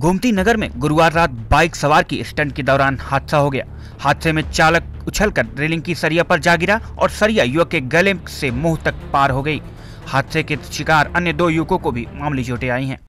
गोमती नगर में गुरुवार रात बाइक सवार की स्टंट के दौरान हादसा हो गया हादसे में चालक उछलकर रेलिंग की सरिया पर जा गिरा और सरिया युवक के गले से मुंह तक पार हो गई हादसे के शिकार अन्य दो युवकों को भी मामली चोटें आई हैं